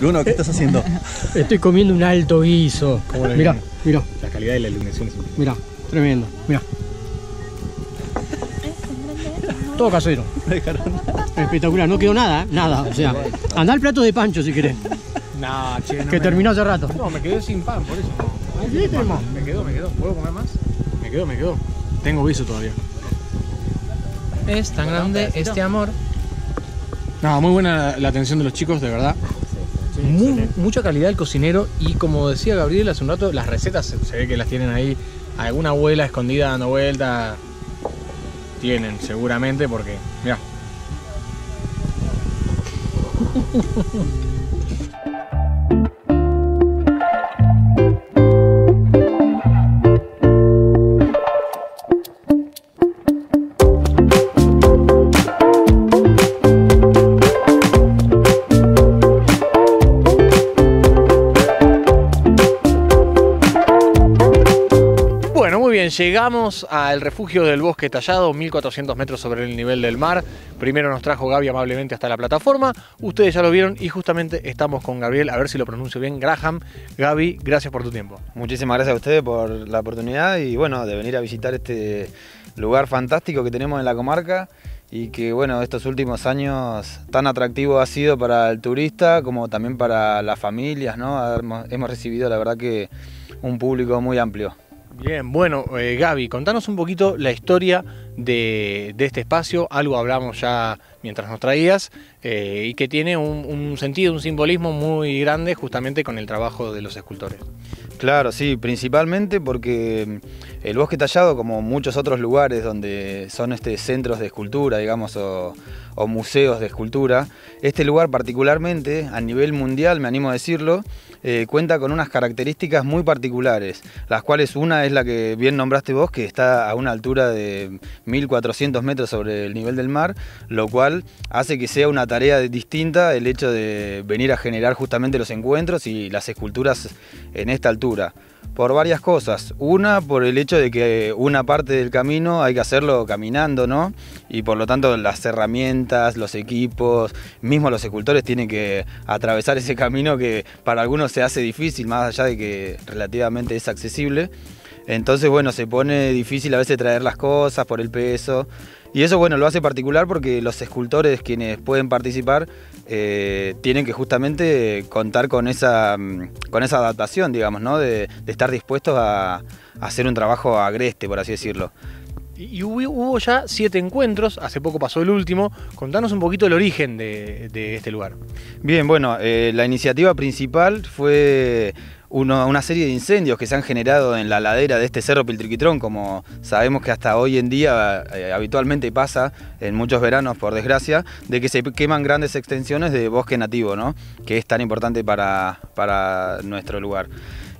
Bruno, ¿qué estás haciendo? Estoy comiendo un alto guiso. Mira, mira. La calidad de la iluminación es Mira, tremendo. Mira. Todo casero. Espectacular, no quedó nada, ¿eh? nada. O sea, anda al plato de pancho si querés. No, che, que terminó hace rato. No, me quedé sin pan, por eso. Este me quedó, me quedó. ¿Puedo comer más? Me quedó, me quedó. Tengo guiso todavía. Es tan grande este amor. No, muy buena la atención de los chicos, de verdad mucha calidad el cocinero y como decía Gabriel hace un rato, las recetas se, ve que las tienen ahí. Alguna abuela escondida dando vuelta tienen seguramente porque, mira. Llegamos al refugio del bosque tallado, 1400 metros sobre el nivel del mar. Primero nos trajo Gaby amablemente hasta la plataforma. Ustedes ya lo vieron y justamente estamos con Gabriel, a ver si lo pronuncio bien. Graham, Gaby, gracias por tu tiempo. Muchísimas gracias a ustedes por la oportunidad y bueno, de venir a visitar este lugar fantástico que tenemos en la comarca y que bueno, estos últimos años tan atractivo ha sido para el turista como también para las familias, ¿no? Hemos recibido la verdad que un público muy amplio. Bien, bueno, eh, Gaby, contanos un poquito la historia de, este espacio, algo hablamos ya mientras nos traías, eh, y que tiene un, sentido, un simbolismo muy grande justamente con el trabajo de los escultores. Claro, sí, principalmente porque mm, el bosque tallado, como muchos otros lugares donde son este, centros de escultura, digamos, o museos de escultura, este lugar particularmente, a nivel mundial, me animo a decirlo, eh, cuenta con unas características muy particulares, las cuales una es la que bien nombraste vos, que está a una altura de 1400 metros sobre el nivel del mar, lo cual hace que sea una tarea distinta el hecho de venir a generar justamente los encuentros y las esculturas en esta altura por varias cosas. Una, por el hecho de que una parte del camino hay que hacerlo caminando, ¿no? Y por lo tanto las herramientas, los equipos, mismo los escultores tienen que atravesar ese camino que para algunos se hace difícil, más allá de que relativamente es accesible. Entonces, bueno, se pone difícil a veces traer las cosas por el peso. Y eso, bueno, lo hace particular porque los escultores quienes pueden participar eh, tienen que justamente contar con esa, mm, con esa adaptación, digamos, ¿no? De, estar dispuestos a, hacer un trabajo agreste, por así decirlo. Y hubo, ya siete encuentros, hace poco pasó el último. Contanos un poquito el origen de, este lugar. Bien, bueno, eh, la iniciativa principal fue una serie de incendios que se han generado en la ladera de este cerro Piltriquitrón, como sabemos que hasta hoy en día eh, habitualmente pasa en muchos veranos, por desgracia, de que se queman grandes extensiones de bosque nativo, ¿no? que es tan importante para, para nuestro lugar.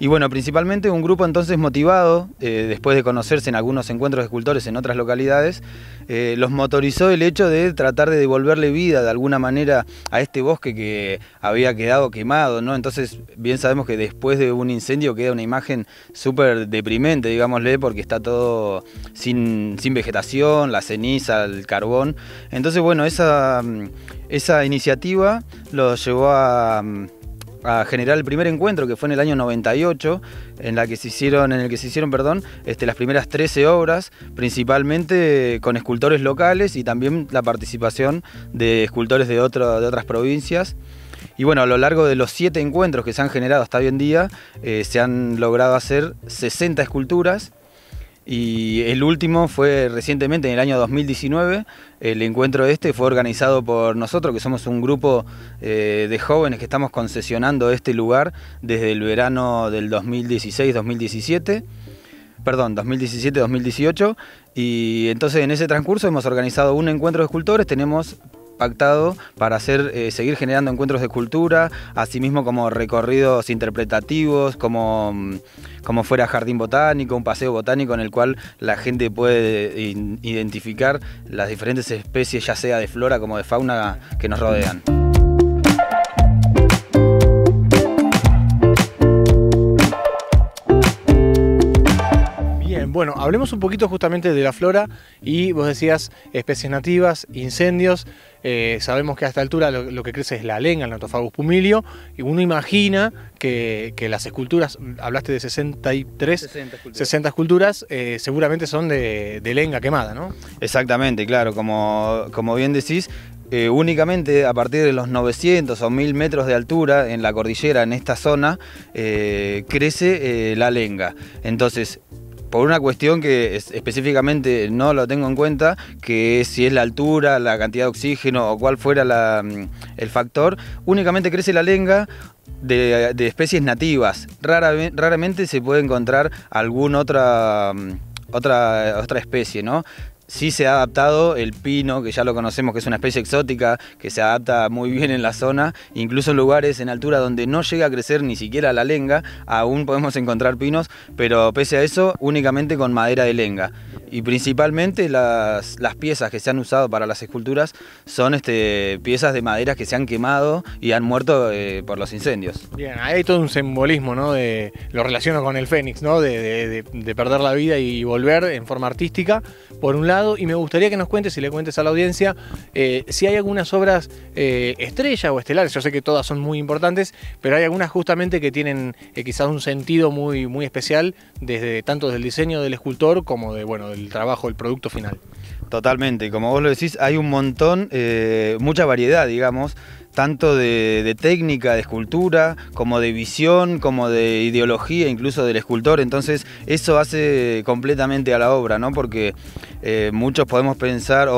Y bueno, principalmente un grupo entonces motivado, eh, después de conocerse en algunos encuentros de escultores en otras localidades, eh, los motorizó el hecho de tratar de devolverle vida de alguna manera a este bosque que había quedado quemado, ¿no? Entonces, bien sabemos que después de un incendio queda una imagen súper deprimente, digámosle, porque está todo sin, vegetación, la ceniza, el carbón. Entonces, bueno, esa, esa iniciativa los llevó a mm, a generar el primer encuentro que fue en el año 98, en la que se hicieron, en el que se hicieron, perdón, este, las primeras 13 obras, principalmente con escultores locales y también la participación de escultores de, de otras provincias. Y bueno, a lo largo de los siete encuentros que se han generado hasta hoy en día, eh, se han logrado hacer 60 esculturas y el último fue recientemente, en el año 2019. El encuentro este fue organizado por nosotros, que somos un grupo eh, de jóvenes que estamos concesionando este lugar desde el verano del 2016-2017. Perdón, 2017-2018. Y entonces en ese transcurso hemos organizado un encuentro de escultores. Tenemos pactado para hacer, eh, seguir generando encuentros de cultura, asimismo como recorridos interpretativos, como, mm, como fuera jardín botánico, un paseo botánico en el cual la gente puede eh, identificar las diferentes especies, ya sea de flora como de fauna, que nos rodean. Bueno, hablemos un poquito justamente de la flora y vos decías especies nativas, incendios. Eh, sabemos que a esta altura lo, que crece es la lenga, el Notophagus pumilio, y uno imagina que, las esculturas, hablaste de 63, 60 esculturas, eh, seguramente son de, lenga quemada, ¿no? Exactamente, claro, como, como bien decís, eh, únicamente a partir de los 900 o 1000 metros de altura en la cordillera, en esta zona, crece la lenga. Entonces, por una cuestión que específicamente no lo tengo en cuenta, que es si es la altura, la cantidad de oxígeno o cuál fuera mm, el factor, únicamente crece la lenga de, especies nativas. raramente se puede encontrar alguna otra, mm, otra, otra especie, ¿no? Sí se ha adaptado el pino, que ya lo conocemos, que es una especie exótica, que se adapta muy bien en la zona, incluso en lugares en altura donde no llega a crecer ni siquiera la lenga, aún podemos encontrar pinos, pero pese a eso, únicamente con madera de lenga. Y principalmente las, piezas que se han usado para las esculturas son este, piezas de madera que se han quemado y han muerto eh, por los incendios. Bien, ahí hay todo un simbolismo, ¿no? De, lo relaciono con el fénix, ¿no? De, de perder la vida y volver en forma artística, por un lado y me gustaría que nos cuentes y le cuentes a la audiencia eh, si hay algunas obras eh, estrella o estelares. Yo sé que todas son muy importantes, pero hay algunas justamente que tienen eh, quizás un sentido muy, muy especial desde tanto del diseño del escultor como de, bueno, del trabajo, el producto final. Totalmente, como vos lo decís, hay un montón, mucha variedad, digamos tanto de, técnica, de escultura, como de visión, como de ideología, incluso del escultor. Entonces eso hace completamente a la obra, ¿no? Porque eh, muchos podemos pensar,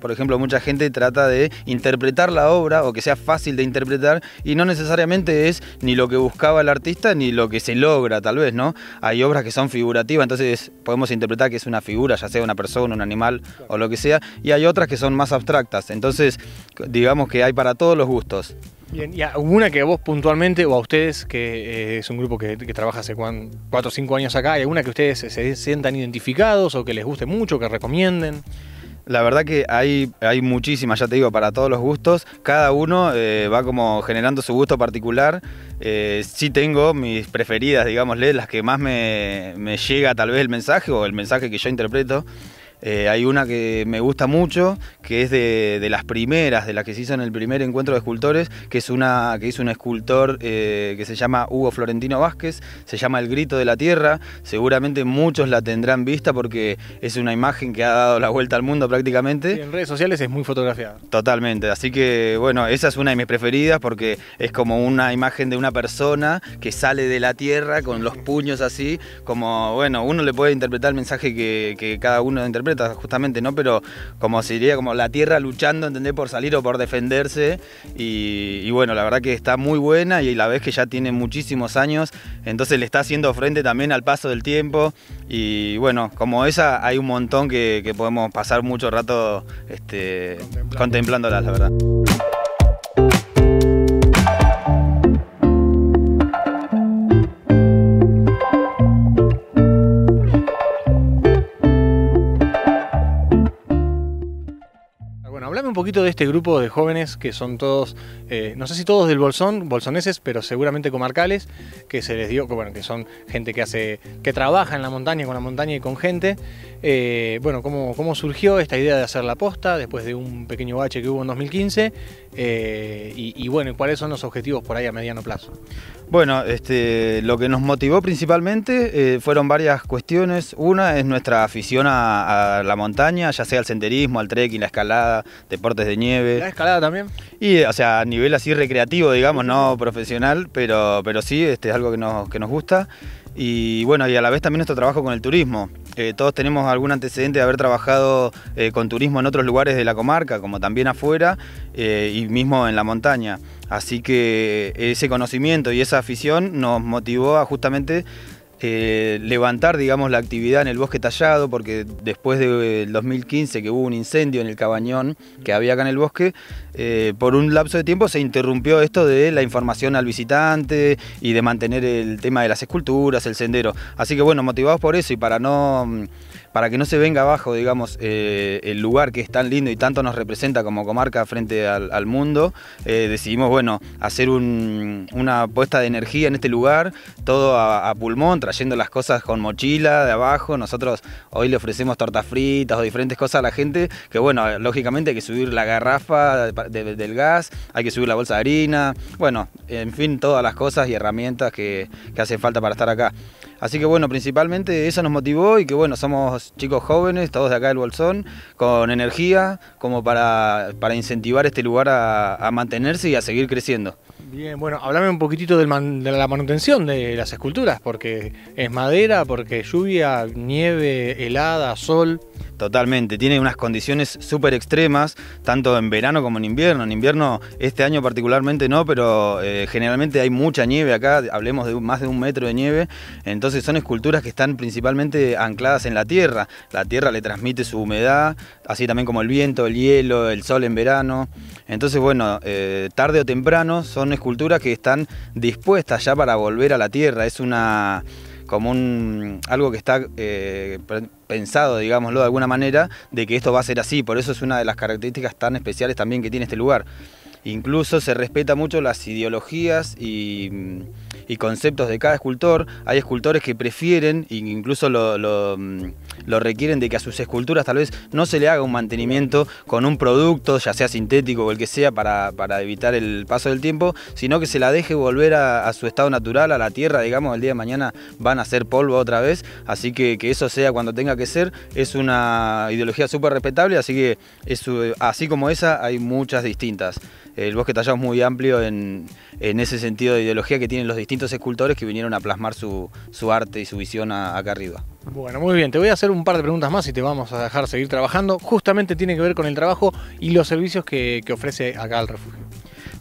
por ejemplo, mucha gente trata de interpretar la obra o que sea fácil de interpretar y no necesariamente es ni lo que buscaba el artista ni lo que se logra, tal vez, ¿no? Hay obras que son figurativas, entonces podemos interpretar que es una figura, ya sea una persona, un animal o lo que sea, y hay otras que son más abstractas, entonces digamos que hay para todos los gustos. Bien, ¿y alguna que vos puntualmente o a ustedes, que eh, es un grupo que, trabaja hace cuatro o cinco años acá, ¿hay alguna que ustedes se sientan identificados o que les guste mucho, que recomienden? La verdad que hay, hay muchísimas, ya te digo, para todos los gustos. Cada uno eh, va como generando su gusto particular. Eh, sí tengo mis preferidas, digámosle, las que más me, me llega tal vez el mensaje o el mensaje que yo interpreto. Eh, hay una que me gusta mucho, que es de, las primeras, de las que se hizo en el primer encuentro de escultores, que es una que hizo un escultor eh, que se llama Hugo Florentino Vázquez, se llama El Grito de la Tierra. Seguramente muchos la tendrán vista porque es una imagen que ha dado la vuelta al mundo prácticamente. Y en redes sociales es muy fotografiada. Totalmente, así que bueno, esa es una de mis preferidas porque es como una imagen de una persona que sale de la tierra con los puños así, como bueno, uno le puede interpretar el mensaje que, que cada uno interpreta justamente, ¿no? Pero como se diría como la tierra luchando, entender Por salir o por defenderse. Y, bueno, la verdad que está muy buena y la vez que ya tiene muchísimos años, entonces le está haciendo frente también al paso del tiempo. Y bueno, como esa hay un montón que, podemos pasar mucho rato este, contemplándolas, la verdad. de este grupo de jóvenes que son todos, eh, no sé si todos del Bolsón, bolsoneses, pero seguramente comarcales, que se les dio, bueno, que son gente que hace, que trabaja en la montaña, con la montaña y con gente. Eh, bueno, cómo, cómo surgió esta idea de hacer la posta después de un pequeño bache que hubo en 2015 eh, y, y, bueno, ¿cuáles son los objetivos por ahí a mediano plazo? Bueno, este, lo que nos motivó principalmente eh, fueron varias cuestiones. Una es nuestra afición a, la montaña, ya sea al senderismo, al trekking, la escalada, deportes de nieve. ¿La escalada también? Y, o sea, a nivel así recreativo, digamos, no profesional, pero, pero sí, este, es algo que nos, que nos gusta y bueno, y a la vez también nuestro trabajo con el turismo. Eh, todos tenemos algún antecedente de haber trabajado eh, con turismo en otros lugares de la comarca, como también afuera eh, y mismo en la montaña. Así que ese conocimiento y esa afición nos motivó a justamente eh, levantar, digamos, la actividad en el bosque tallado, porque después del 2015 que hubo un incendio en el cabañón que había acá en el bosque, eh, por un lapso de tiempo se interrumpió esto de la información al visitante y de mantener el tema de las esculturas, el sendero. Así que bueno, motivados por eso y para no mm, para que no se venga abajo, digamos, eh, el lugar que es tan lindo y tanto nos representa como comarca frente al, mundo, eh, decidimos, bueno, hacer una puesta de energía en este lugar, todo a, pulmón, trayendo las cosas con mochila de abajo. Nosotros hoy le ofrecemos tortas fritas o diferentes cosas a la gente, que bueno, lógicamente hay que subir la garrafa del gas, hay que subir la bolsa de harina, bueno, en fin, todas las cosas y herramientas que, que hace falta para estar acá. Así que bueno, principalmente eso nos motivó y que bueno, somos chicos jóvenes, todos de acá del Bolsón, con energía, como para, incentivar este lugar a mantenerse y a seguir creciendo. Bien, bueno, háblame un poquitito de la manutención de las esculturas, porque es madera, porque lluvia, nieve, helada, sol. Totalmente, tiene unas condiciones súper extremas, tanto en verano como en invierno. En invierno, este año particularmente no, pero eh, generalmente hay mucha nieve acá, hablemos de más de un metro de nieve. Entonces son esculturas que están principalmente ancladas en la tierra. La tierra le transmite su humedad, así también como el viento, el hielo, el sol en verano. Entonces, bueno, eh, tarde o temprano son culturas que están dispuestas ya para volver a la tierra. Es una como un, algo que está eh, pensado, digámoslo de alguna manera, de que esto va a ser así. Por eso es una de las características tan especiales también que tiene este lugar. Incluso se respeta mucho las ideologías y mm, y conceptos de cada escultor. Hay escultores que prefieren, e incluso mm, lo, requieren, de que a sus esculturas tal vez no se le haga un mantenimiento con un producto, ya sea sintético o el que sea, para, evitar el paso del tiempo, sino que se la deje volver a, su estado natural, a la tierra, digamos, el día de mañana van a ser polvo otra vez. Así que que eso sea cuando tenga que ser, es una ideología súper respetable, así que es, así como esa hay muchas distintas. El bosque tallado es muy amplio en ese sentido de ideología que tienen los distintos escultores que vinieron a plasmar su, arte y su visión acá arriba. Bueno, muy bien, te voy a hacer un par de preguntas más y te vamos a dejar seguir trabajando. Justamente tiene que ver con el trabajo y los servicios que ofrece acá el refugio.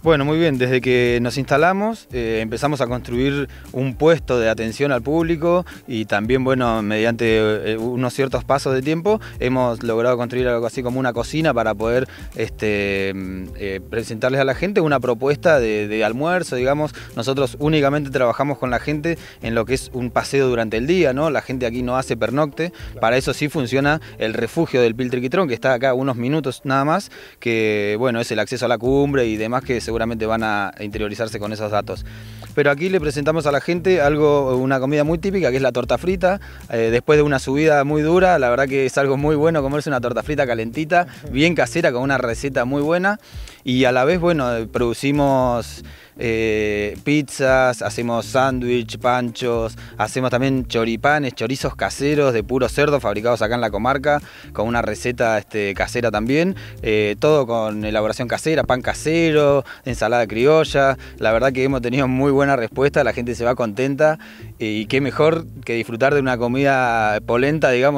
Bueno, muy bien, desde que nos instalamos eh, empezamos a construir un puesto de atención al público y también, bueno, mediante eh, unos ciertos pasos de tiempo hemos logrado construir algo así como una cocina para poder este, mm, eh, presentarles a la gente una propuesta de, almuerzo, digamos, nosotros únicamente trabajamos con la gente en lo que es un paseo durante el día, ¿no? La gente aquí no hace pernocte, para eso sí funciona el refugio del Piltriquitrón, que está acá unos minutos nada más, que bueno, es el acceso a la cumbre y demás que seguramente van a interiorizarse con esos datos. Pero aquí le presentamos a la gente algo, una comida muy típica que es la torta frita. Eh, después de una subida muy dura, la verdad que es algo muy bueno comerse una torta frita calentita, bien casera, con una receta muy buena. Y a la vez, bueno, producimos eh, pizzas, hacemos sándwich, panchos, hacemos también choripanes, chorizos caseros de puro cerdo fabricados acá en la comarca, con una receta este, casera también, eh, todo con elaboración casera, pan casero, ensalada criolla, la verdad que hemos tenido muy buena respuesta, la gente se va contenta eh, y qué mejor que disfrutar de una comida polenta, digamos,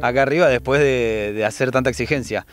Acá arriba después de, hacer tanta exigencia.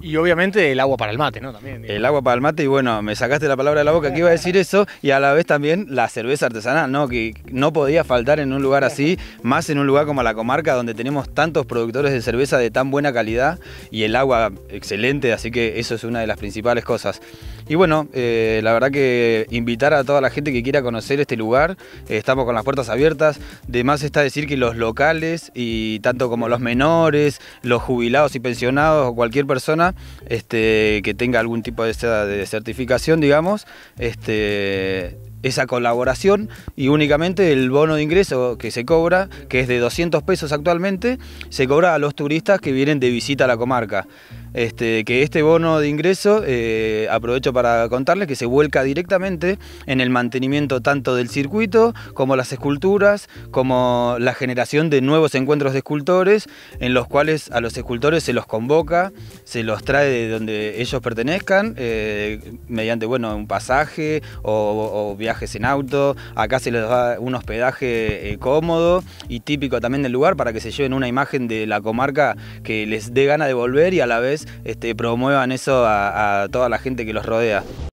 Y, obviamente el agua para el mate, ¿no? También, el agua para el mate y bueno, me sacaste la palabra de la boca, que iba a decir y a la vez también la cerveza artesanal, ¿no? Que no podía faltar en un lugar así, más en un lugar como la comarca donde tenemos tantos productores de cerveza de tan buena calidad y el agua excelente, así que eso es una de las principales cosas. Y bueno, eh, la verdad que invitar a toda la gente que quiera conocer este lugar, eh, estamos con las puertas abiertas, de más está decir que los locales y tanto como los menores, los jubilados y pensionados o cualquier persona este, que tenga algún tipo de, de certificación, digamos, este, eh, esa colaboración y únicamente el bono de ingreso que se cobra, que es de 200 pesos actualmente, se cobra a los turistas que vienen de visita a la comarca. Este, que este bono de ingreso, eh, aprovecho para contarles que se vuelca directamente en el mantenimiento tanto del circuito como las esculturas, como la generación de nuevos encuentros de escultores, en los cuales a los escultores se los convoca, se los trae de donde ellos pertenezcan, eh, mediante bueno, un pasaje o, viajes en auto, acá se les da un hospedaje eh, cómodo y típico también del lugar para que se lleven una imagen de la comarca que les dé gana de volver y a la vez este, promuevan eso a toda la gente que los rodea.